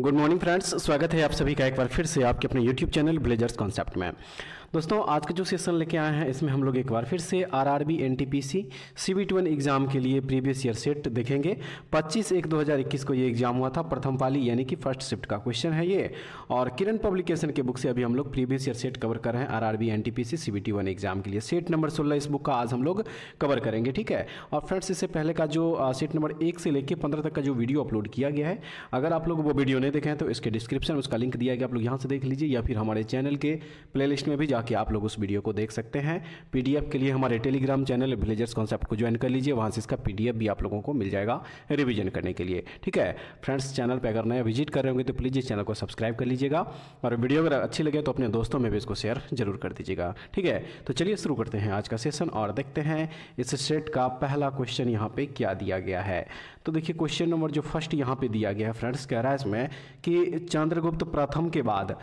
good morning friends स्वागत है आप सभी का एक बार फिर से आपके अपने यूट्यूब चैनल ब्लेजर्स कॉन्सेप्ट में दोस्तों आज का जो सेशन लेके आए हैं इसमें हम लोग एक बार फिर से R R B N T P C C B two exam के लिए प्रीवियस ईयर सेट देखेंगे 25 एक 2021 को ये एग्ज़ाम हुआ था प्रथम पाली यानी कि फर्स्ट शिफ्ट का क्वेश्चन है ये और किरण पब्लिकेशन के बुक से अभी हम लोग प्रीवियस ईयर सेट कवर कर रहे हैं R R B N T P C C B exam के लिए सेट नंबर सोलह इस बुक का आज हम लोग कवर करेंगे ठीक है और फ्रेंड्स इससे पहले का जो सेट नंबर एक से लेकर पंद्रह तक का जो वीडियो अपलोड किया गया है अगर आप लोग वो वीडियो नहीं देखें तो इसके डिस्क्रिप्शन उसका लिंक दिया गया आप लोग यहाँ से देख लीजिए या फिर हमारे चैनल के प्ले में भी जाके आप लोग उस वीडियो को देख सकते हैं पीडीएफ के लिए हमारे टेलीग्राम चैनल विलेजर्स कॉन्सेप्ट को ज्वाइन कर लीजिए वहाँ से इसका पीडीएफ भी आप लोगों को मिल जाएगा रिविजन करने के लिए ठीक है फ्रेंड्स चैनल पर अगर नया विजिट कर रहे होंगे तो प्लीज़ इस चैनल को सब्सक्राइब कर लीजिएगा और वीडियो अगर अच्छी लगे तो अपने दोस्तों में भी इसको शेयर जरूर कर दीजिएगा ठीक है तो चलिए शुरू करते हैं आज का सेशन और देखते हैं इस सेट का पहला क्वेश्चन यहाँ पे क्या दिया गया है तो देखिए क्वेश्चन नंबर जो फर्स्ट यहाँ पे दिया गया है फ्रेंड्स कह रहा है इसमें कि चंद्रगुप्त प्रथम के बाद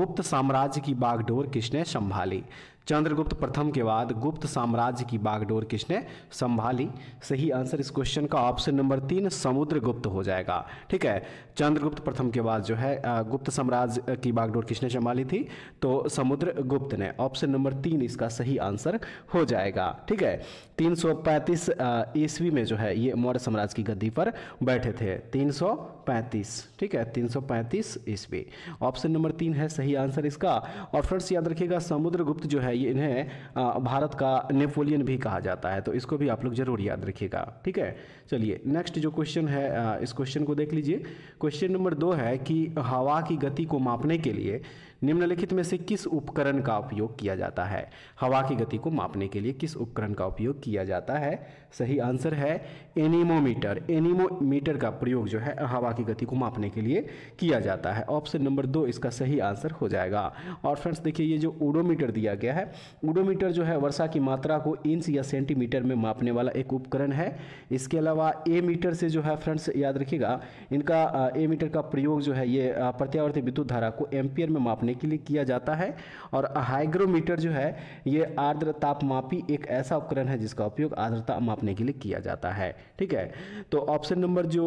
गुप्त साम्राज्य की बागडोर किसने संभाली चंद्रगुप्त प्रथम के बाद गुप्त साम्राज्य की बागडोर किसने संभाली सही आंसर इस क्वेश्चन का ऑप्शन नंबर तीन समुद्रगुप्त हो जाएगा ठीक है चंद्रगुप्त प्रथम के बाद जो है गुप्त साम्राज्य की बागडोर किसने संभाली थी तो समुद्रगुप्त ने ऑप्शन नंबर तीन इसका सही आंसर हो जाएगा ठीक है 335 ईस्वी में जो है ये मौर्य साम्राज्य की गद्दी पर बैठे थे 335 ठीक है 335 ईस्वी ऑप्शन नंबर तीन है सही आंसर इसका और फ्रेंड्स याद रखिएगा समुद्रगुप्त जो है है ये इन्हें भारत का नेपोलियन भी कहा जाता है तो इसको भी आप लोग जरूर याद रखिएगा ठीक है चलिए नेक्स्ट जो क्वेश्चन है इस क्वेश्चन को देख लीजिए क्वेश्चन नंबर दो है कि हवा की गति को मापने के लिए निम्नलिखित में से किस उपकरण का उपयोग किया जाता है हवा की गति को मापने के लिए किस उपकरण का उपयोग किया जाता है सही आंसर है एनीमोमीटर एनीमोमीटर का प्रयोग जो है हवा की गति को मापने के लिए किया जाता है ऑप्शन नंबर दो इसका सही आंसर हो जाएगा और फ्रेंड्स देखिए ये जो ओडोमीटर दिया गया है ओडोमीटर जो है वर्षा की मात्रा को इंच या सेंटीमीटर में मापने वाला एक उपकरण है इसके अलावा ए मीटर से जो है फ्रेंड्स याद रखिएगा इनका ए मीटर का प्रयोग जो है ये प्रत्यावर्ती विद्युत धारा को एम्पियर में मापने बढ़ाने के लिए किया जाता है और हाइग्रोमीटर जो है ये आर्द्र मापी एक ऐसा उपकरण है जिसका उपयोग आर्द्रता मापने के लिए किया जाता है ठीक है तो ऑप्शन नंबर जो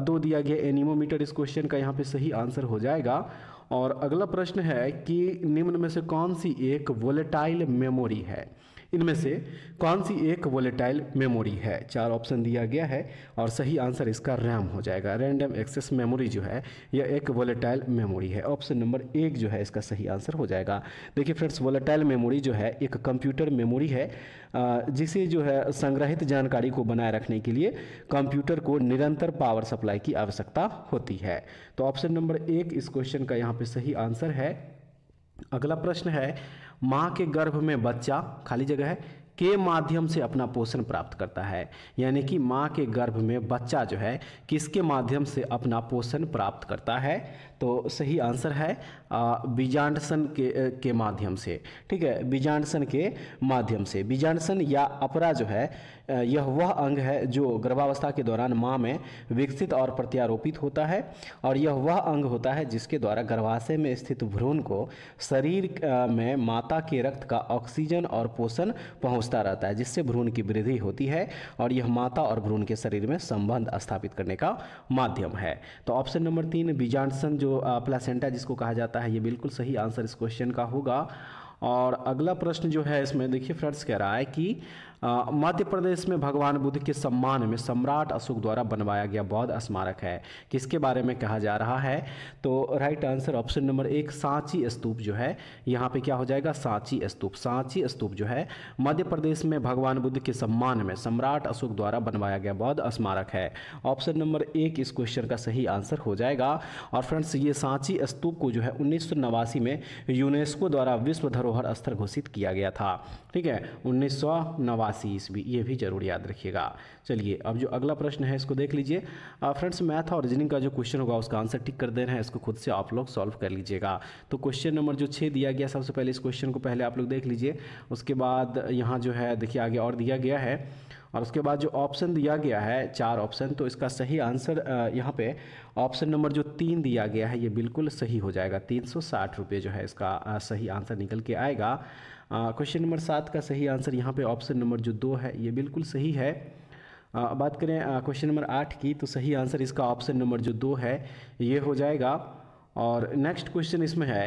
दो दिया गया एनिमोमीटर इस क्वेश्चन का यहाँ पर सही आंसर हो जाएगा और अगला प्रश्न है कि निम्न में से कौन सी एक वोलेटाइल मेमोरी है इनमें से कौन सी एक वोलेटाइल मेमोरी है चार ऑप्शन दिया गया है और सही आंसर इसका रैम हो जाएगा रैंडम एक्सेस मेमोरी जो है यह एक वोलेटाइल मेमोरी है ऑप्शन नंबर एक जो है इसका सही आंसर हो जाएगा देखिए फ्रेंड्स वोलेटाइल मेमोरी जो है एक कंप्यूटर मेमोरी है जिसे जो है संग्रहित जानकारी को बनाए रखने के लिए कंप्यूटर को निरंतर पावर सप्लाई की आवश्यकता होती है तो ऑप्शन नंबर एक इस क्वेश्चन का यहाँ पे सही आंसर है अगला प्रश्न है माँ के गर्भ में बच्चा खाली जगह है के माध्यम से अपना पोषण प्राप्त करता है यानी कि माँ के गर्भ में बच्चा जो है किसके माध्यम से अपना पोषण प्राप्त करता है तो सही आंसर है बीजांडसन के के माध्यम से ठीक है बीजांडसन के माध्यम से बीजांडसन या अपरा जो है यह वह अंग है जो गर्भावस्था के दौरान माँ में विकसित और प्रत्यारोपित होता है और यह वह अंग होता है जिसके द्वारा गर्भाशय में स्थित भ्रूण को शरीर में माता के रक्त का ऑक्सीजन और पोषण पहुँचता रहता है जिससे भ्रूण की वृद्धि होती है और यह माता और भ्रूण के शरीर में संबंध स्थापित करने का माध्यम है तो ऑप्शन नंबर तीन बीजांडसन जो प्लासेंटा जिसको कहा जाता है ये बिल्कुल सही आंसर इस क्वेश्चन का होगा और अगला प्रश्न जो है इसमें देखिए फ्रेंड्स कह रहा है कि मध्य प्रदेश में भगवान बुद्ध के सम्मान में सम्राट अशोक द्वारा बनवाया गया बौद्ध स्मारक है किसके बारे में कहा जा रहा है तो राइट आंसर ऑप्शन नंबर एक सांची स्तूप जो है यहाँ पे क्या हो जाएगा सांची स्तूप सांची स्तूप जो है मध्य प्रदेश में भगवान बुद्ध के सम्मान में सम्राट अशोक द्वारा बनवाया गया बौद्ध स्मारक है ऑप्शन नंबर एक इस क्वेश्चन का सही आंसर हो जाएगा और फ्रेंड्स ये सांची स्तूप को जो है उन्नीस में यूनेस्को द्वारा विश्व धरोहर स्थल घोषित किया गया था ठीक है उन्नीस आशीष भी ये भी जरूर याद रखिएगा चलिए अब जो अगला प्रश्न है इसको देख लीजिए फ्रेंड्स मैथ और रीजनिंग का जो क्वेश्चन होगा उसका आंसर टिक कर देना है इसको खुद से आप लोग सॉल्व कर लीजिएगा तो क्वेश्चन नंबर जो छः दिया गया सबसे पहले इस क्वेश्चन को पहले आप लोग देख लीजिए उसके बाद यहाँ जो है देखिए आगे और दिया गया है और उसके बाद जो ऑप्शन दिया गया है चार ऑप्शन तो इसका सही आंसर यहाँ पे ऑप्शन नंबर जो तीन दिया गया है ये बिल्कुल सही हो जाएगा तीन सौ साठ रुपये जो है इसका सही आंसर निकल के आएगा क्वेश्चन नंबर सात का सही आंसर यहाँ पे ऑप्शन नंबर जो दो है ये बिल्कुल सही है आ, बात करें क्वेश्चन नंबर आठ की तो सही आंसर इसका ऑप्शन नंबर जो दो है ये हो जाएगा और नेक्स्ट क्वेश्चन इसमें है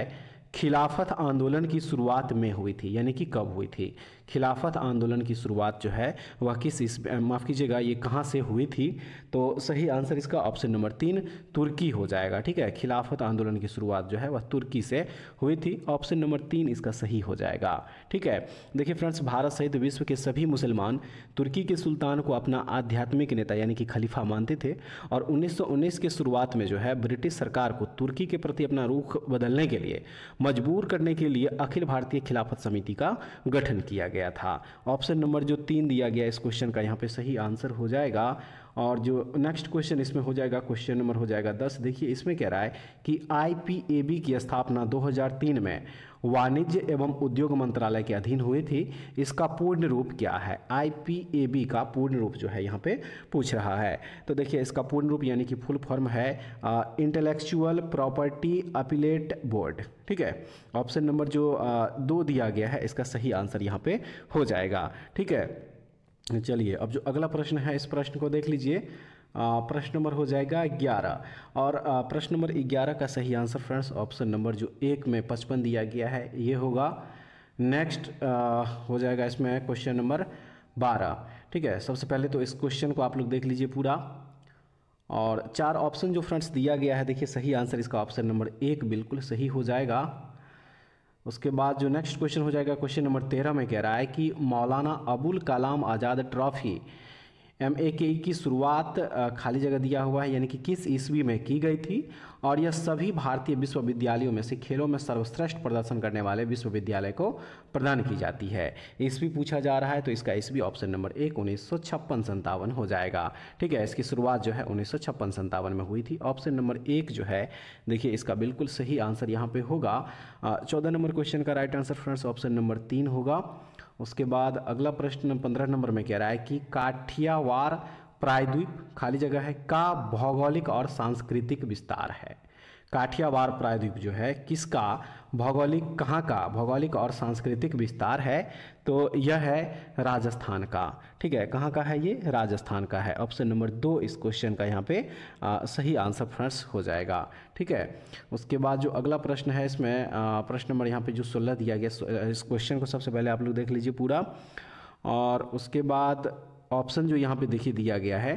खिलाफत आंदोलन की शुरुआत में हुई थी यानी कि कब हुई थी खिलाफत आंदोलन की शुरुआत जो है वह किस इस माफ़ कीजिएगा ये कहाँ से हुई थी तो सही आंसर इसका ऑप्शन नंबर तीन तुर्की हो जाएगा ठीक है खिलाफत आंदोलन की शुरुआत जो है वह तुर्की से हुई थी ऑप्शन नंबर तीन इसका सही हो जाएगा ठीक है देखिए फ्रेंड्स भारत सहित विश्व के सभी मुसलमान तुर्की के सुल्तान को अपना आध्यात्मिक नेता यानी कि खलीफा मानते थे और उन्नीस के शुरुआत में जो है ब्रिटिश सरकार को तुर्की के प्रति अपना रुख बदलने के लिए मजबूर करने के लिए अखिल भारतीय खिलाफत समिति का गठन किया गया गया था ऑप्शन नंबर जो तीन दिया गया इस क्वेश्चन का यहाँ पे सही आंसर हो जाएगा और जो नेक्स्ट क्वेश्चन इसमें हो जाएगा क्वेश्चन नंबर हो जाएगा दस देखिए इसमें कह रहा है कि आई की स्थापना 2003 में वाणिज्य एवं उद्योग मंत्रालय के अधीन हुई थी इसका पूर्ण रूप क्या है आई का पूर्ण रूप जो है यहाँ पे पूछ रहा है तो देखिए इसका पूर्ण रूप यानी कि फुल फॉर्म है इंटेलेक्चुअल प्रॉपर्टी अपीलेट बोर्ड ठीक है ऑप्शन नंबर जो आ, दो दिया गया है इसका सही आंसर यहाँ पे हो जाएगा ठीक है चलिए अब जो अगला प्रश्न है इस प्रश्न को देख लीजिए प्रश्न नंबर हो जाएगा ग्यारह और प्रश्न नंबर ग्यारह का सही आंसर फ्रेंड्स ऑप्शन नंबर जो एक में पचपन दिया गया है ये होगा नेक्स्ट हो जाएगा इसमें क्वेश्चन नंबर बारह ठीक है सबसे पहले तो इस क्वेश्चन को आप लोग देख लीजिए पूरा और चार ऑप्शन जो फ्रेंड्स दिया गया है देखिए सही आंसर इसका ऑप्शन नंबर एक बिल्कुल सही हो जाएगा उसके बाद जो नेक्स्ट क्वेश्चन हो जाएगा क्वेश्चन नंबर तेरह में कह रहा है कि Maulana Abul Kalam Azad trophy M A K E की शुरुआत खाली जगह दिया हुआ है यानी कि किस ईस्वी में की गई थी और यह सभी भारतीय विश्वविद्यालयों में से खेलों में सर्वश्रेष्ठ प्रदर्शन करने वाले विश्वविद्यालय को प्रदान की जाती है ईस्वी पूछा जा रहा है तो इसका ईस्वी ऑप्शन नंबर एक उन्नीस सौ छप्पन संतावन हो जाएगा ठीक है इसकी शुरुआत जो है उन्नीस सौ छप्पन संतावन में हुई थी ऑप्शन नंबर एक जो है देखिए इसका बिल्कुल सही आंसर यहाँ पर होगा चौदह नंबर क्वेश्चन का right answer friends option number तीन होगा उसके बाद अगला प्रश्न पंद्रह नंबर में कह रहा है कि काठियावार प्रायद्वीप खाली जगह है का भौगोलिक और सांस्कृतिक विस्तार है काठियावार प्रायद्वीप जो है किसका भौगोलिक कहाँ का भौगोलिक और सांस्कृतिक विस्तार है तो यह है राजस्थान का ठीक है कहाँ का है ये राजस्थान का है ऑप्शन नंबर दो इस क्वेश्चन का यहाँ पे आ, सही आंसर फ्रेंड्स हो जाएगा ठीक है उसके बाद जो अगला प्रश्न है इसमें प्रश्न नंबर यहाँ पे जो सोलह दिया गया इस क्वेश्चन को सबसे पहले आप लोग देख लीजिए पूरा और उसके बाद ऑप्शन जो यहाँ पर देखिए दिया गया है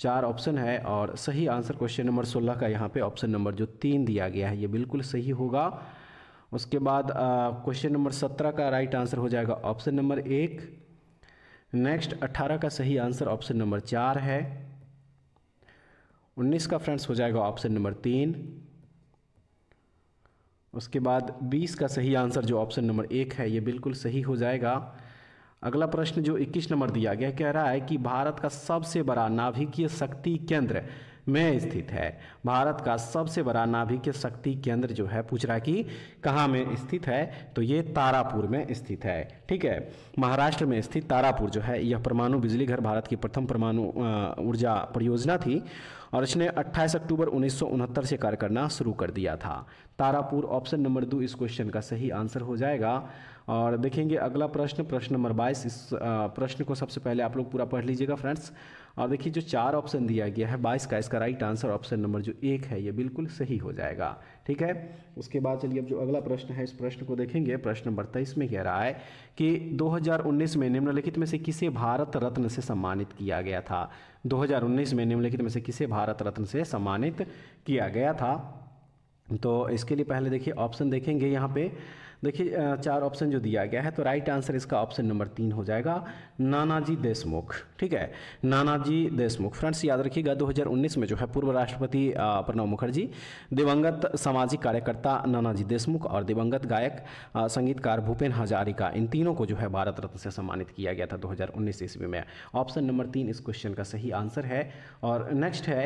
चार ऑप्शन है और सही आंसर क्वेश्चन नंबर सोलह का यहाँ पे ऑप्शन नंबर जो तीन दिया गया है ये बिल्कुल सही होगा उसके बाद क्वेश्चन नंबर सत्रह का राइट आंसर हो जाएगा ऑप्शन नंबर एक नेक्स्ट अट्ठारह का सही आंसर ऑप्शन नंबर चार है उन्नीस का फ्रेंड्स हो जाएगा ऑप्शन नंबर तीन उसके बाद बीस का सही आंसर जो ऑप्शन नंबर एक है ये बिल्कुल सही हो जाएगा अगला प्रश्न जो इक्कीस नंबर दिया गया कह रहा है कि भारत का सबसे बड़ा नाभिकीय शक्ति केंद्र में स्थित है भारत का सबसे बड़ा नाभिकीय शक्ति केंद्र जो है पूछ रहा कि कहाँ में स्थित है तो ये तारापुर में स्थित है ठीक है महाराष्ट्र में स्थित तारापुर जो है यह परमाणु बिजली घर भारत की प्रथम परमाणु ऊर्जा परियोजना थी और इसने 28 अक्टूबर उन्नीस से कार्य करना शुरू कर दिया था तारापुर ऑप्शन नंबर दो इस क्वेश्चन का सही आंसर हो जाएगा और देखेंगे अगला प्रश्न प्रश्न नंबर बाईस इस प्रश्न को सबसे पहले आप लोग पूरा पढ़ लीजिएगा फ्रेंड्स और देखिए जो चार ऑप्शन दिया गया है बाईस का इसका राइट आंसर ऑप्शन नंबर जो एक है ये बिल्कुल सही हो जाएगा ठीक है उसके बाद चलिए अब जो अगला प्रश्न है इस प्रश्न को देखेंगे प्रश्न नंबर तेईस में कह रहा है कि 2019 में निम्नलिखित में से किसे भारत रत्न से सम्मानित किया गया था 2019 में निम्नलिखित में से किसे भारत रत्न से सम्मानित किया गया था तो इसके लिए पहले देखिए ऑप्शन देखेंगे यहाँ पे देखिए चार ऑप्शन जो दिया गया है तो राइट आंसर इसका ऑप्शन नंबर तीन हो जाएगा नानाजी देशमुख ठीक है नानाजी देशमुख फ्रेंड्स याद रखिएगा 2019 में जो है पूर्व राष्ट्रपति प्रणब मुखर्जी दिवंगत सामाजिक कार्यकर्ता नानाजी देशमुख और दिवंगत गायक संगीतकार भूपेन हजारिका इन तीनों को जो है भारत रत्न से सम्मानित किया गया था 2019 ईस्वी में ऑप्शन नंबर तीन इस क्वेश्चन का सही आंसर है और नेक्स्ट है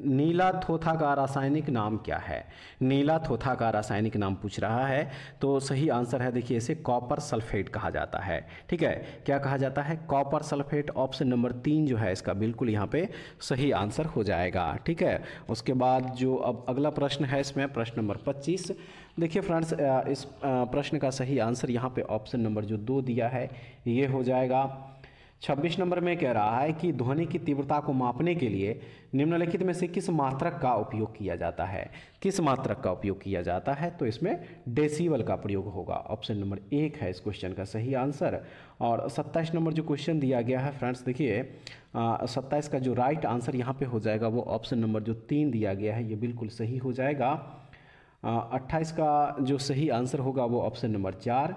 नीला थोथा का रासायनिक नाम क्या है नीला थोथा का रासायनिक नाम पूछ रहा है तो सही आंसर है देखिए इसे कॉपर सल्फेट कहा जाता है ठीक है क्या कहा जाता है कॉपर सल्फेट ऑप्शन नंबर तीन जो है इसका बिल्कुल यहाँ पे सही आंसर हो जाएगा ठीक है उसके बाद जो अब अगला प्रश्न है इसमें प्रश्न नंबर पच्चीस देखिए फ्रेंड्स इस प्रश्न का सही आंसर यहाँ पे ऑप्शन नंबर जो दो दिया है ये हो जाएगा 26 नंबर में कह रहा है कि ध्वनि की तीव्रता को मापने के लिए निम्नलिखित में से किस मात्रक का उपयोग किया जाता है किस मात्रक का उपयोग किया जाता है तो इसमें डेसीबल का प्रयोग होगा ऑप्शन नंबर एक है इस क्वेश्चन का सही आंसर और 27 नंबर जो क्वेश्चन दिया गया है फ्रेंड्स देखिए सत्ताईस का जो राइट आंसर यहाँ पर हो जाएगा वो ऑप्शन नंबर जो तीन दिया गया है ये बिल्कुल सही हो जाएगा अट्ठाईस का जो सही आंसर होगा वो ऑप्शन नंबर चार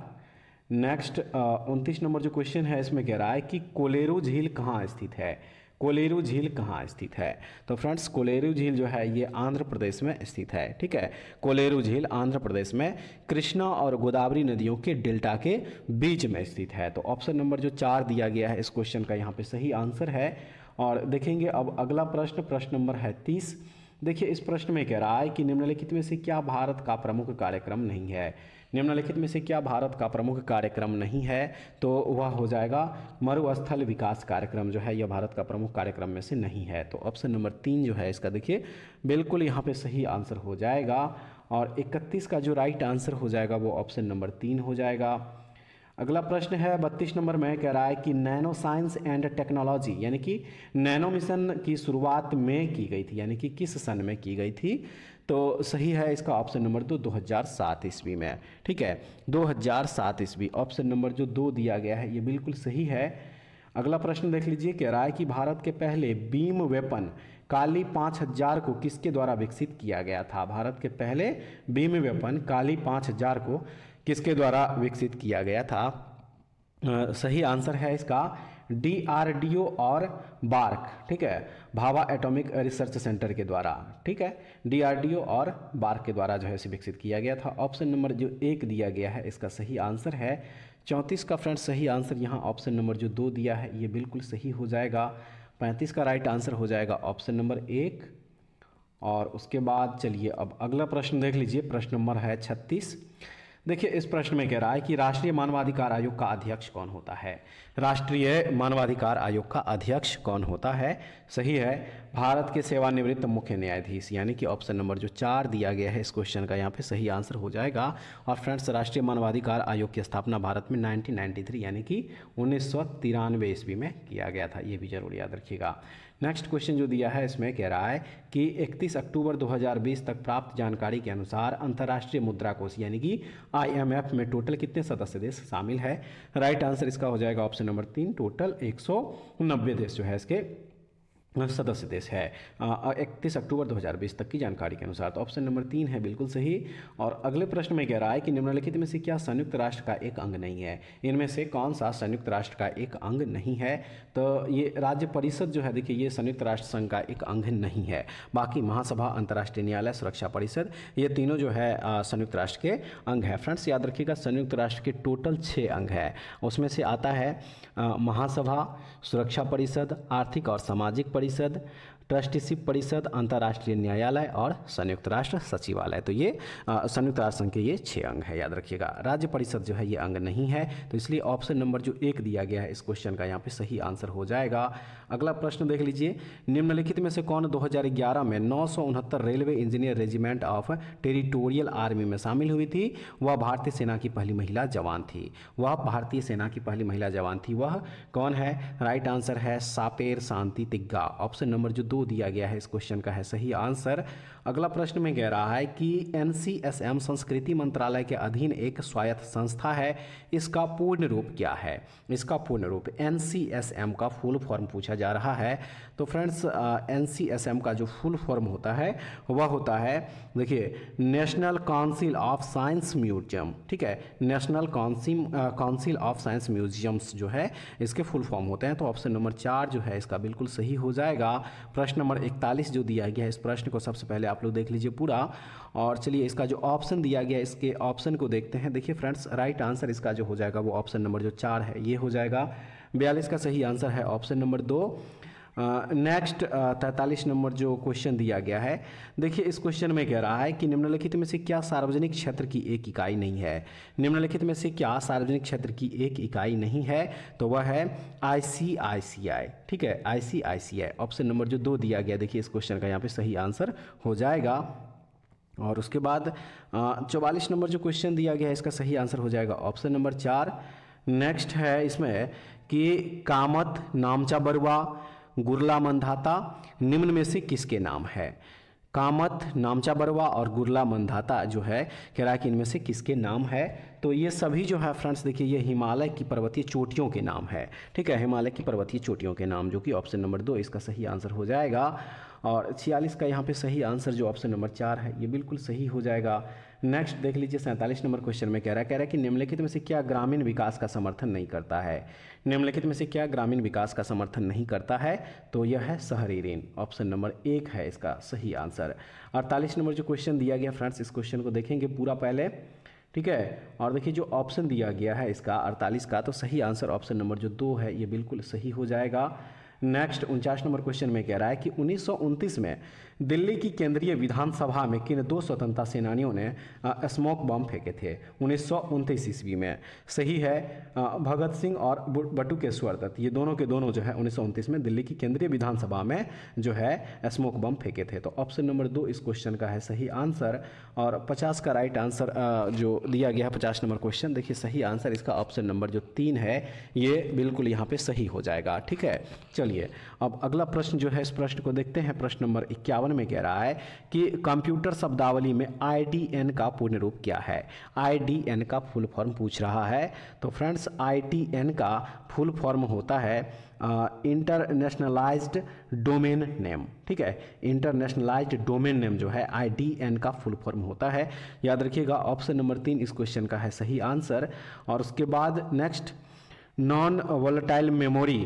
नेक्स्ट uh, उनतीस नंबर जो क्वेश्चन है इसमें कह रहा है कि कोलेरू झील कहाँ स्थित है कोलेरू झील कहाँ स्थित है तो फ्रेंड्स कोलेरू झील जो है ये आंध्र प्रदेश में स्थित है ठीक है कोलेरू झील आंध्र प्रदेश में कृष्णा और गोदावरी नदियों के डेल्टा के बीच में स्थित है तो ऑप्शन नंबर जो चार दिया गया है इस क्वेश्चन का यहाँ पे सही आंसर है और देखेंगे अब अगला प्रश्न प्रश्न नंबर है तीस देखिए इस प्रश्न में कह रहा है कि निम्नलिखित में से क्या भारत का प्रमुख कार्यक्रम नहीं है निम्नलिखित में से क्या भारत का प्रमुख कार्यक्रम नहीं है तो वह हो जाएगा मरुस्थल विकास कार्यक्रम जो है यह भारत का प्रमुख कार्यक्रम में से नहीं है तो ऑप्शन नंबर तीन जो है इसका देखिए बिल्कुल यहाँ पे सही आंसर हो जाएगा और इकतीस का जो राइट आंसर हो जाएगा वो ऑप्शन नंबर तीन हो जाएगा अगला प्रश्न है बत्तीस नंबर में कह रहा है कि नैनो साइंस एंड टेक्नोलॉजी यानी कि नैनो मिशन की शुरुआत में की गई थी यानी कि किस सन में की गई थी तो सही है इसका ऑप्शन नंबर दो दो हज़ार सात ईस्वी में ठीक है दो हज़ार सात ईस्वी ऑप्शन नंबर जो दो दिया गया है ये बिल्कुल सही है अगला प्रश्न देख लीजिए कि राय की कि भारत के पहले बीम वेपन काली पाँच हजार को किसके द्वारा विकसित किया गया था भारत के पहले बीम वेपन काली पाँच हजार को किसके द्वारा विकसित किया गया था आ, सही आंसर है इसका डीआरडीओ और बार्क ठीक है भावा एटॉमिक रिसर्च सेंटर के द्वारा ठीक है डीआरडीओ और बार्क के द्वारा जो है इसे विकसित किया गया था ऑप्शन नंबर जो एक दिया गया है इसका सही आंसर है चौंतीस का फ्रेंड सही आंसर यहाँ ऑप्शन नंबर जो दो दिया है ये बिल्कुल सही हो जाएगा पैंतीस का राइट आंसर हो जाएगा ऑप्शन नंबर एक और उसके बाद चलिए अब अगला प्रश्न देख लीजिए प्रश्न नंबर है छत्तीस देखिए इस प्रश्न में कह रहा है कि राष्ट्रीय मानवाधिकार आयोग का अध्यक्ष कौन होता है राष्ट्रीय मानवाधिकार आयोग का अध्यक्ष कौन होता है सही है भारत के सेवानिवृत्त मुख्य न्यायाधीश यानी कि ऑप्शन नंबर जो चार दिया गया है इस क्वेश्चन का यहाँ पे सही आंसर हो जाएगा और फ्रेंड्स राष्ट्रीय मानवाधिकार आयोग की स्थापना भारत में नाइनटीन यानी कि उन्नीस ईस्वी में किया गया था ये भी जरूर याद रखिएगा नेक्स्ट क्वेश्चन जो दिया है इसमें कह रहा है कि 31 अक्टूबर 2020 तक प्राप्त जानकारी के अनुसार अंतर्राष्ट्रीय मुद्रा कोष यानी कि आईएमएफ में टोटल कितने सदस्य देश शामिल है राइट आंसर इसका हो जाएगा ऑप्शन नंबर तीन टोटल एक देश जो है इसके सदस्य देश है इकतीस अक्टूबर 2020 तक की जानकारी के अनुसार तो ऑप्शन नंबर तीन है बिल्कुल सही और अगले प्रश्न में कह रहा है कि निम्नलिखित में से क्या संयुक्त राष्ट्र का एक अंग नहीं है इनमें से कौन सा संयुक्त राष्ट्र का एक अंग नहीं है तो ये राज्य परिषद जो है देखिए ये संयुक्त राष्ट्र संघ का एक अंग नहीं है बाकी महासभा अंतर्राष्ट्रीय न्यायालय सुरक्षा परिषद ये तीनों जो है संयुक्त राष्ट्र के अंग है फ्रेंड्स याद रखिएगा संयुक्त राष्ट्र के टोटल छः अंग है उसमें से आता है महासभा सुरक्षा परिषद आर्थिक और सामाजिक परिषद परिषद ट्रस्टीशिप परिषद अंतर्राष्ट्रीय न्यायालय और संयुक्त राष्ट्र सचिवालय तो ये संयुक्त राष्ट्र संघ के ये छः अंग है याद रखिएगा राज्य परिषद जो है ये अंग नहीं है तो इसलिए ऑप्शन नंबर जो एक दिया गया है इस क्वेश्चन का यहाँ पे सही आंसर हो जाएगा अगला प्रश्न देख लीजिए निम्नलिखित में से कौन दो में नौ railway engineer regiment of territorial army में शामिल हुई थी वह भारतीय सेना की पहली महिला जवान थी वह भारतीय सेना की पहली महिला जवान थी वह कौन है राइट आंसर है sapper Shanti Tigga option number जो दो दो दिया गया है इस क्वेश्चन का है सही आंसर अगला प्रश्न में कह रहा है कि एन संस्कृति मंत्रालय के अधीन एक स्वायत्त संस्था है इसका पूर्ण रूप क्या है इसका पूर्ण रूप एन का फुल फॉर्म पूछा जा रहा है तो फ्रेंड्स एन का जो फुल फॉर्म होता है वह होता है देखिए national council of science museum ठीक है national council council of science museums जो है इसके फुल फॉर्म होते हैं तो ऑप्शन नंबर चार जो है इसका बिल्कुल सही हो जाएगा प्रश्न नंबर इकतालीस जो दिया गया है इस प्रश्न को सबसे पहले आप लोग देख लीजिए पूरा और चलिए इसका जो ऑप्शन दिया गया इसके ऑप्शन को देखते हैं देखिए फ्रेंड्स राइट आंसर इसका जो हो जाएगा वो ऑप्शन नंबर जो चार है ये हो जाएगा बयालीस का सही आंसर है ऑप्शन नंबर दो नेक्स्ट तैंतालीस नंबर जो क्वेश्चन दिया गया है देखिए इस क्वेश्चन में कह रहा है कि निम्नलिखित में से क्या सार्वजनिक क्षेत्र की एक इकाई नहीं है निम्नलिखित में से क्या सार्वजनिक क्षेत्र की एक इकाई नहीं है तो वह है आईसीआईसीआई ठीक है आईसीआईसीआई ऑप्शन नंबर जो दो दिया गया देखिए इस क्वेश्चन का यहाँ पर सही आंसर हो जाएगा और उसके बाद चौवालीस नंबर जो क्वेश्चन दिया गया है इसका सही आंसर हो जाएगा ऑप्शन नंबर चार नेक्स्ट है इसमें कि कामत नामचा बरुआ गुरला मंधाता निम्न में से किसके नाम है कामत नामचा बरवा और गुरला मंधाता जो है कह रहा है कि इनमें से किसके नाम है तो ये सभी जो है फ्रेंड्स देखिए ये हिमालय की पर्वतीय चोटियों के नाम है ठीक है हिमालय की पर्वतीय चोटियों के नाम जो कि ऑप्शन नंबर दो इसका सही आंसर हो जाएगा और छियालीस का यहाँ पे सही आंसर जो ऑप्शन नंबर चार है ये बिल्कुल सही हो जाएगा नेक्स्ट देख लीजिए सैंतालीस नंबर क्वेश्चन में कह रहा है कह रहा है कि निम्नलिखित में से क्या ग्रामीण विकास का समर्थन नहीं करता है निम्नलिखित में से क्या ग्रामीण विकास का समर्थन नहीं करता है तो यह है शहरी ऋण ऑप्शन नंबर एक है इसका सही आंसर अड़तालीस नंबर जो क्वेश्चन दिया गया फ्रेंड्स इस क्वेश्चन को देखेंगे पूरा पहले ठीक है और देखिए जो ऑप्शन दिया गया है इसका 48 का तो सही आंसर ऑप्शन नंबर जो दो है ये बिल्कुल सही हो जाएगा नेक्स्ट उनचास नंबर क्वेश्चन में कह रहा है कि उन्नीस में दिल्ली की केंद्रीय विधानसभा में किन दो स्वतंत्रता सेनानियों ने स्मोक बम फेंके थे उन्नीस सौ ईस्वी में सही है भगत सिंह और बटुकेश्वर दत्त ये दोनों के दोनों जो है उन्नीस में दिल्ली की केंद्रीय विधानसभा में जो है स्मोक बम फेंके थे तो ऑप्शन नंबर दो इस क्वेश्चन का है सही आंसर और पचास का राइट आंसर जो दिया गया है पचास नंबर क्वेश्चन देखिए सही आंसर इसका ऑप्शन नंबर जो तीन है ये बिल्कुल यहाँ पे सही हो जाएगा ठीक है चलिए अब अगला प्रश्न जो है इस प्रश्न को देखते हैं प्रश्न नंबर इक्यावन में कह रहा है कि कंप्यूटर शब्दावली में आई का पूर्ण रूप क्या है आई का फुल फॉर्म पूछ रहा है तो फ्रेंड्स आई का फुल फॉर्म होता है इंटरनेशनलाइज्ड डोमेन नेम ठीक है इंटरनेशनलाइज्ड डोमेन नेम जो है आई का फुल फॉर्म होता है याद रखिएगा ऑप्शन नंबर तीन इस क्वेश्चन का है सही आंसर और उसके बाद नेक्स्ट नॉन वोलेटाइल मेमोरी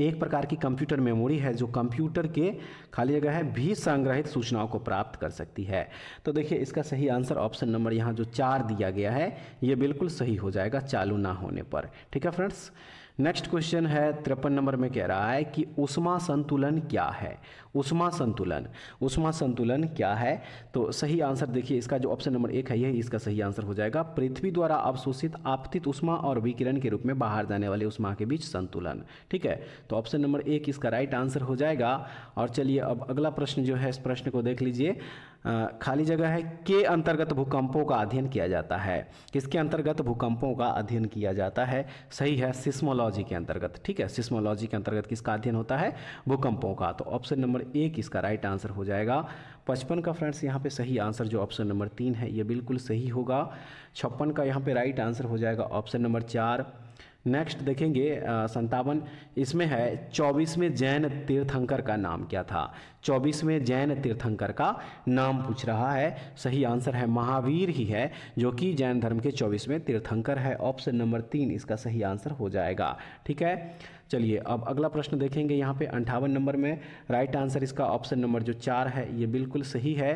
एक प्रकार की कंप्यूटर मेमोरी है जो कंप्यूटर के खाली जगह है भी संग्रहित सूचनाओं को प्राप्त कर सकती है तो देखिए इसका सही आंसर ऑप्शन नंबर यहाँ जो चार दिया गया है ये बिल्कुल सही हो जाएगा चालू ना होने पर ठीक है फ्रेंड्स नेक्स्ट क्वेश्चन है तिरपन नंबर में कह रहा है कि उष्मा संतुलन क्या है उष्मा संतुलन उष्मा संतुलन क्या है तो सही आंसर देखिए इसका जो ऑप्शन नंबर एक है यही इसका सही आंसर हो जाएगा पृथ्वी द्वारा अवशोषित आपतित उष्मा और विकिरण के रूप में बाहर जाने वाले उष्मा के बीच संतुलन ठीक है तो ऑप्शन नंबर एक इसका राइट आंसर हो जाएगा और चलिए अब अगला प्रश्न जो है इस प्रश्न को देख लीजिए खाली जगह है के अंतर्गत भूकंपों का अध्ययन किया जाता है किसके अंतर्गत भूकंपों का अध्ययन किया जाता है सही है सिस्मोलॉजी के अंतर्गत ठीक है सिस्मोलॉजी के अंतर्गत किसका अध्ययन होता है भूकंपों का तो ऑप्शन नंबर एक इसका राइट आंसर हो जाएगा पचपन का फ्रेंड्स यहाँ पे सही आंसर जो ऑप्शन नंबर तीन है ये बिल्कुल सही होगा छप्पन का यहाँ पे राइट आंसर हो जाएगा ऑप्शन नंबर चार नेक्स्ट देखेंगे संतावन इसमें है चौबीसवें जैन तीर्थंकर का नाम क्या था चौबीसवें जैन तीर्थंकर का नाम पूछ रहा है सही आंसर है महावीर ही है जो कि जैन धर्म के चौबीसवें तीर्थंकर है ऑप्शन नंबर तीन इसका सही आंसर हो जाएगा ठीक है चलिए अब अगला प्रश्न देखेंगे यहाँ पे अंठावन नंबर में राइट आंसर इसका ऑप्शन नंबर जो चार है ये बिल्कुल सही है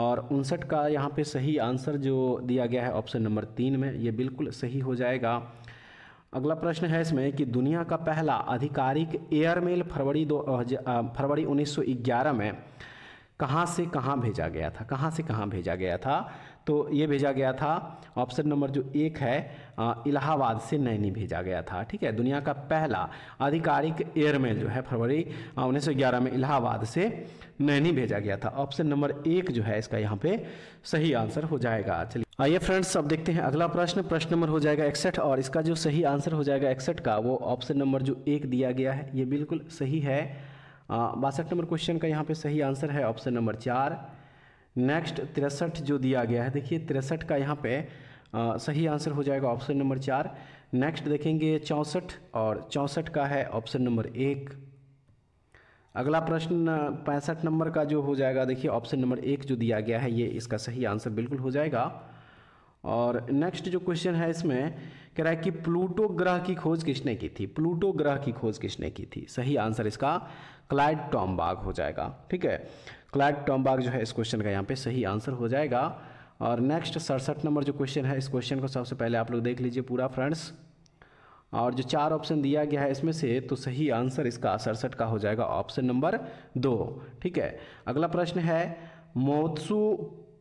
और उनसठ का यहाँ पे सही आंसर जो दिया गया है ऑप्शन नंबर तीन में ये बिल्कुल सही हो जाएगा अगला प्रश्न है इसमें कि दुनिया का पहला आधिकारिक एयरमेल फरवरी दो फरवरी 1911 में कहाँ से कहाँ भेजा गया था कहाँ से कहाँ भेजा गया था तो ये भेजा गया था ऑप्शन नंबर जो एक है इलाहाबाद से नैनी भेजा गया था ठीक है दुनिया का पहला आधिकारिक एयरमेल जो है फरवरी उन्नीस में इलाहाबाद से नैनी भेजा गया था ऑप्शन नंबर एक जो है इसका यहाँ पे सही आंसर हो जाएगा चलिए आइए फ्रेंड्स अब देखते हैं अगला प्रश्न प्रश्न नंबर हो जाएगा इकसठ और इसका जो सही आंसर हो जाएगा इकसठ का वो ऑप्शन नंबर जो एक दिया गया है ये बिल्कुल सही है बासठ नंबर क्वेश्चन का यहाँ पे सही आंसर है ऑप्शन नंबर चार नेक्स्ट तिरसठ जो दिया गया है देखिए तिरसठ का यहाँ पे आ, सही आंसर हो जाएगा ऑप्शन नंबर चार नेक्स्ट देखेंगे चौंसठ और चौंसठ का है ऑप्शन नंबर एक अगला प्रश्न पैंसठ नंबर का जो हो जाएगा देखिए ऑप्शन नंबर एक जो दिया गया है ये इसका सही आंसर बिल्कुल हो जाएगा और नेक्स्ट जो क्वेश्चन है इसमें कह रहा है कि प्लूटो ग्रह की खोज किसने की थी प्लूटो ग्रह की खोज किसने की थी सही आंसर इसका क्लाइड टॉम्बाग हो जाएगा ठीक है क्लैट टॉम्बाग जो है इस क्वेश्चन का यहाँ पे सही आंसर हो जाएगा और नेक्स्ट सड़सठ नंबर जो क्वेश्चन है इस क्वेश्चन को सबसे पहले आप लोग देख लीजिए पूरा फ्रेंड्स और जो चार ऑप्शन दिया गया है इसमें से तो सही आंसर इसका सड़सठ का हो जाएगा ऑप्शन नंबर दो ठीक है अगला प्रश्न है मोत्सु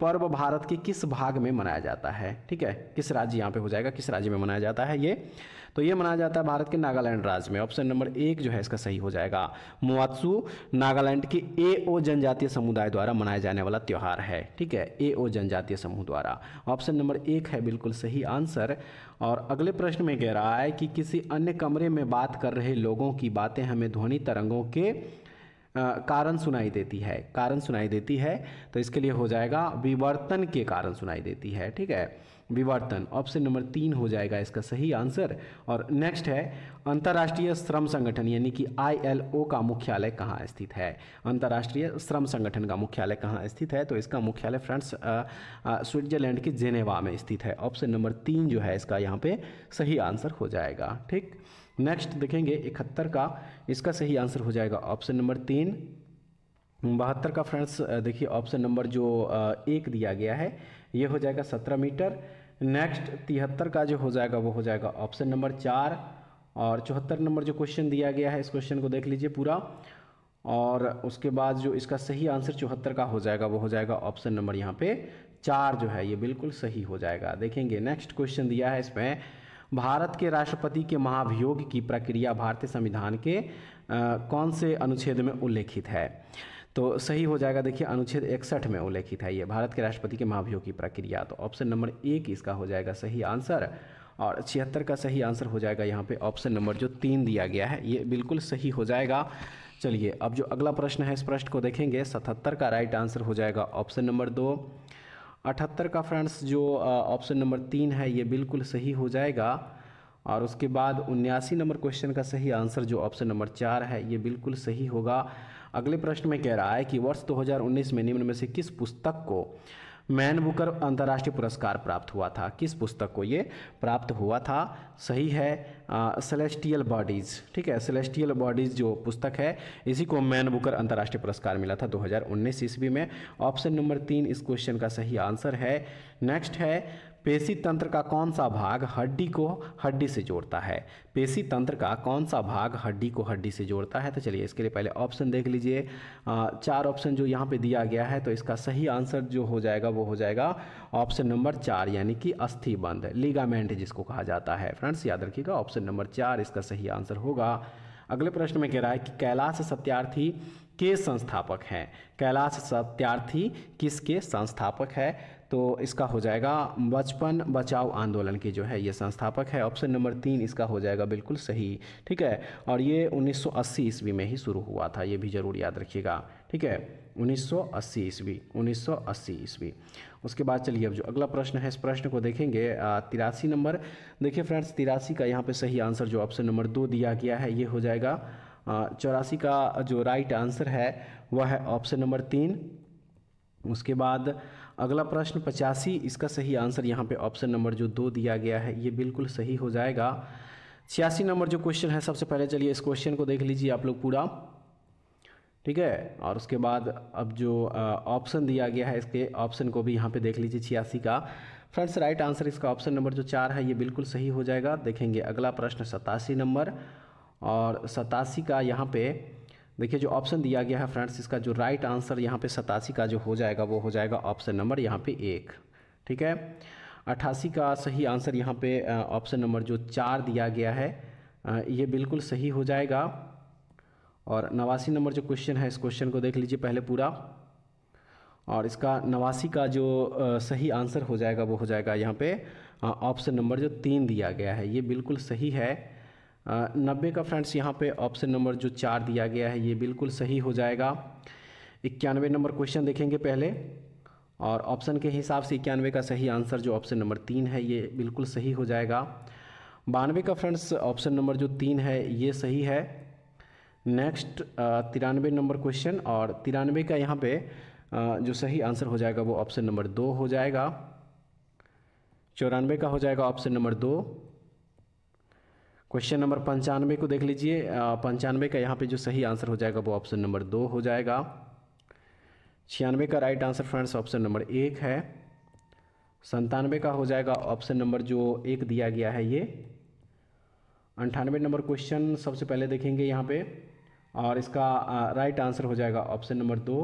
पर्व भारत के किस भाग में मनाया जाता है ठीक है किस राज्य यहाँ पे हो जाएगा किस राज्य में मनाया जाता है ये तो ये मनाया जाता है भारत के नागालैंड राज्य में ऑप्शन नंबर एक जो है इसका सही हो जाएगा मुआत्सु नागालैंड के ए ओ जनजातीय समुदाय द्वारा मनाया जाने वाला त्यौहार है ठीक है ए ओ जनजातीय समूह द्वारा ऑप्शन नंबर एक है बिल्कुल सही आंसर और अगले प्रश्न में कह रहा है कि किसी अन्य कमरे में बात कर रहे लोगों की बातें हमें ध्वनि तरंगों के कारण सुनाई देती है कारण सुनाई देती है तो इसके लिए हो जाएगा विवर्तन के कारण सुनाई देती है ठीक है विवर्तन ऑप्शन नंबर तीन हो जाएगा इसका सही आंसर और नेक्स्ट है अंतर्राष्ट्रीय श्रम संगठन यानी कि आईएलओ का मुख्यालय कहाँ स्थित है अंतर्राष्ट्रीय श्रम संगठन का मुख्यालय कहाँ स्थित है तो इसका मुख्यालय फ्रेंड्स स्विट्जरलैंड के जेनेवा में स्थित है ऑप्शन नंबर तीन जो है इसका यहाँ पे सही आंसर हो जाएगा ठीक नेक्स्ट देखेंगे इकहत्तर का इसका सही आंसर हो जाएगा ऑप्शन नंबर तीन बहत्तर का फ्रेंड्स देखिए ऑप्शन नंबर जो एक दिया गया है ये हो जाएगा सत्रह मीटर नेक्स्ट तिहत्तर का जो हो जाएगा वो हो जाएगा ऑप्शन नंबर चार और चौहत्तर नंबर जो क्वेश्चन दिया गया है इस क्वेश्चन को देख लीजिए पूरा और उसके बाद जो इसका सही आंसर चौहत्तर का हो जाएगा वो हो जाएगा ऑप्शन नंबर यहाँ पे चार जो है ये बिल्कुल सही हो जाएगा देखेंगे नेक्स्ट क्वेश्चन दिया है इसमें भारत के राष्ट्रपति के महाभियोग की प्रक्रिया भारतीय संविधान के आ, कौन से अनुच्छेद में उल्लेखित है तो सही हो जाएगा देखिए अनुच्छेद इकसठ में उल्लेखित है ये भारत के राष्ट्रपति के महाभियोग की प्रक्रिया तो ऑप्शन नंबर एक इसका हो जाएगा सही आंसर और छिहत्तर का सही आंसर हो जाएगा यहाँ पे ऑप्शन नंबर जो तीन दिया गया है ये बिल्कुल सही हो जाएगा चलिए अब जो अगला प्रश्न है इस प्रश्न को देखेंगे सतहत्तर का राइट आंसर हो जाएगा ऑप्शन नंबर दो अठहत्तर का फ्रेंड्स जो ऑप्शन नंबर तीन है ये बिल्कुल सही हो जाएगा और उसके बाद उन्यासी नंबर क्वेश्चन का सही आंसर जो ऑप्शन नंबर चार है ये बिल्कुल सही होगा अगले प्रश्न में कह रहा है कि वर्ष 2019 में निम्न में से किस पुस्तक को मैन बुकर अंतर्राष्ट्रीय पुरस्कार प्राप्त हुआ था किस पुस्तक को ये प्राप्त हुआ था सही है सेलेस्टियल बॉडीज़ ठीक है सेलेस्टियल बॉडीज़ जो पुस्तक है इसी को मैन बुकर अंतर्राष्ट्रीय पुरस्कार मिला था 2019 ईस्वी में ऑप्शन नंबर तीन इस क्वेश्चन का सही आंसर है नेक्स्ट है पेशी तंत्र का कौन सा भाग हड्डी को हड्डी से जोड़ता है पेशी तंत्र का कौन सा भाग हड्डी को हड्डी से जोड़ता है तो चलिए इसके लिए पहले ऑप्शन देख लीजिए चार ऑप्शन जो यहाँ पे दिया गया है तो इसका सही आंसर जो हो जाएगा वो हो जाएगा ऑप्शन नंबर चार यानी कि बंद लीगामेंट जिसको कहा जाता है फ्रेंड्स याद रखिएगा ऑप्शन नंबर चार इसका सही आंसर होगा अगले प्रश्न में कह रहा है कि कैलाश सत्यार्थी के संस्थापक हैं कैलाश सत्यार्थी किसके संस्थापक है तो इसका हो जाएगा बचपन बचाओ आंदोलन की जो है ये संस्थापक है ऑप्शन नंबर तीन इसका हो जाएगा बिल्कुल सही ठीक है और ये 1980 ईस्वी में ही शुरू हुआ था ये भी ज़रूर याद रखिएगा ठीक है 1980 ईस्वी उन्नीस ईस्वी उसके बाद चलिए अब जो अगला प्रश्न है इस प्रश्न को देखेंगे तिरासी नंबर देखिए फ्रेंड्स तिरासी का यहाँ पर सही आंसर जो ऑप्शन नंबर दो दिया गया है ये हो जाएगा चौरासी का जो राइट आंसर है वह है ऑप्शन नंबर तीन उसके बाद अगला प्रश्न पचासी इसका सही आंसर यहाँ पे ऑप्शन नंबर जो दो दिया गया है ये बिल्कुल सही हो जाएगा छियासी नंबर जो क्वेश्चन है सबसे पहले चलिए इस क्वेश्चन को देख लीजिए आप लोग पूरा ठीक है और उसके बाद अब जो ऑप्शन दिया गया है इसके ऑप्शन को भी यहाँ पे देख लीजिए छियासी का फ्रेंड्स राइट आंसर इसका ऑप्शन नंबर जो चार है ये बिल्कुल सही हो जाएगा देखेंगे अगला प्रश्न सतासी नंबर और सतासी का यहाँ पे देखिए जो ऑप्शन दिया गया है फ्रेंड्स इसका जो राइट आंसर यहाँ पे सतासी का जो हो जाएगा वो हो जाएगा ऑप्शन नंबर यहाँ पे एक ठीक है अट्ठासी का सही आंसर यहाँ पे ऑप्शन नंबर जो चार दिया गया है ये बिल्कुल सही हो जाएगा और नवासी नंबर जो क्वेश्चन है इस क्वेश्चन को देख लीजिए पहले पूरा और इसका नवासी का जो सही आंसर हो जाएगा वो हो जाएगा यहाँ पे ऑप्शन नंबर जो तीन दिया गया है ये बिल्कुल सही है नब्बे का फ्रेंड्स यहाँ पे ऑप्शन नंबर जो चार दिया गया है ये बिल्कुल सही हो जाएगा इक्यानवे नंबर क्वेश्चन देखेंगे पहले और ऑप्शन के हिसाब से इक्यानवे का सही आंसर जो ऑप्शन नंबर तीन है ये बिल्कुल सही हो जाएगा बानवे का फ्रेंड्स ऑप्शन नंबर जो तीन है ये सही है नेक्स्ट तिरानवे नंबर क्वेश्चन और तिरानवे का यहाँ पे जो सही आंसर हो जाएगा वो ऑप्शन नंबर दो हो जाएगा चौरानवे का हो जाएगा ऑप्शन नंबर दो क्वेश्चन नंबर पंचानवे को देख लीजिए पंचानवे का यहाँ पे जो सही आंसर हो जाएगा वो ऑप्शन नंबर दो हो जाएगा छियानवे का right answer friends option number एक है संतानवे का हो जाएगा ऑप्शन नंबर जो एक दिया गया है ये अंठानवे नंबर क्वेश्चन सबसे पहले देखेंगे यहाँ पे और इसका राइट आंसर हो जाएगा ऑप्शन नंबर दो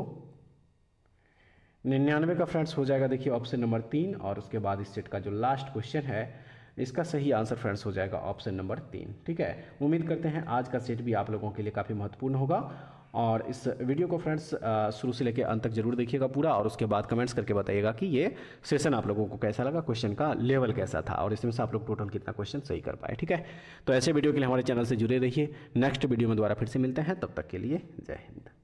निन्यानवे का फ्रेंड्स हो जाएगा देखिए ऑप्शन नंबर तीन और उसके बाद इस सेट का जो लास्ट क्वेश्चन है इसका सही आंसर फ्रेंड्स हो जाएगा ऑप्शन नंबर तीन ठीक है उम्मीद करते हैं आज का सेट भी आप लोगों के लिए काफ़ी महत्वपूर्ण होगा और इस वीडियो को फ्रेंड्स शुरू से लेकर अंत तक जरूर देखिएगा पूरा और उसके बाद कमेंट्स करके बताइएगा कि ये सेशन आप लोगों को कैसा लगा क्वेश्चन का लेवल कैसा था और इसमें से आप लोग टोटल कितना क्वेश्चन सही कर पाए ठीक है तो ऐसे वीडियो के लिए हमारे चैनल से जुड़े रहिए नेक्स्ट वीडियो में दोबारा फिर से मिलते हैं तब तक के लिए जय हिंद